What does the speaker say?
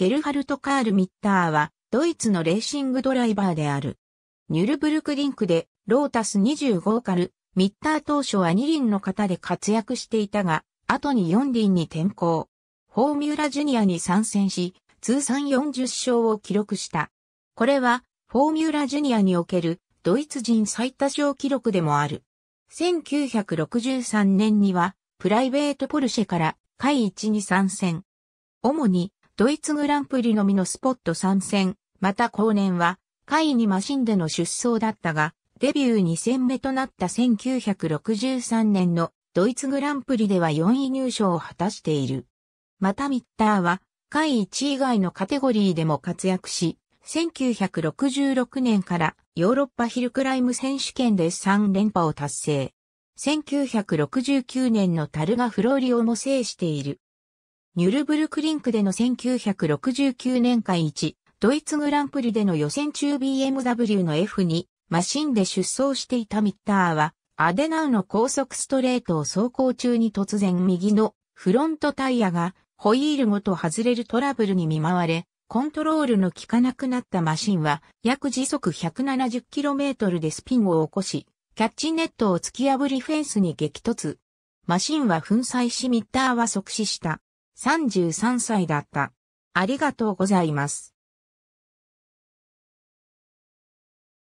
ゲルハルト・カール・ミッターは、ドイツのレーシングドライバーである。ニュルブルクリンクで、ロータス25カル、ミッター当初は2輪の方で活躍していたが、後に4輪に転向。フォーミュラジュニアに参戦し、通算40勝を記録した。これは、フォーミュラジュニアにおける、ドイツ人最多勝記録でもある。1963年には、プライベートポルシェから、会1に参戦。主に、ドイツグランプリのみのスポット参戦、また後年は、会にマシンでの出走だったが、デビュー2戦目となった1963年のドイツグランプリでは4位入賞を果たしている。またミッターは、1位以外のカテゴリーでも活躍し、1966年からヨーロッパヒルクライム選手権で3連覇を達成。1969年のタルガフローリオも制している。ニュルブルクリンクでの1969年会1、ドイツグランプリでの予選中 BMW の F2 マシンで出走していたミッターは、アデナウの高速ストレートを走行中に突然右のフロントタイヤがホイールごと外れるトラブルに見舞われ、コントロールの効かなくなったマシンは約時速 170km でスピンを起こし、キャッチネットを突き破りフェンスに激突。マシンは粉砕しミッターは即死した。33歳だった。ありがとうございます。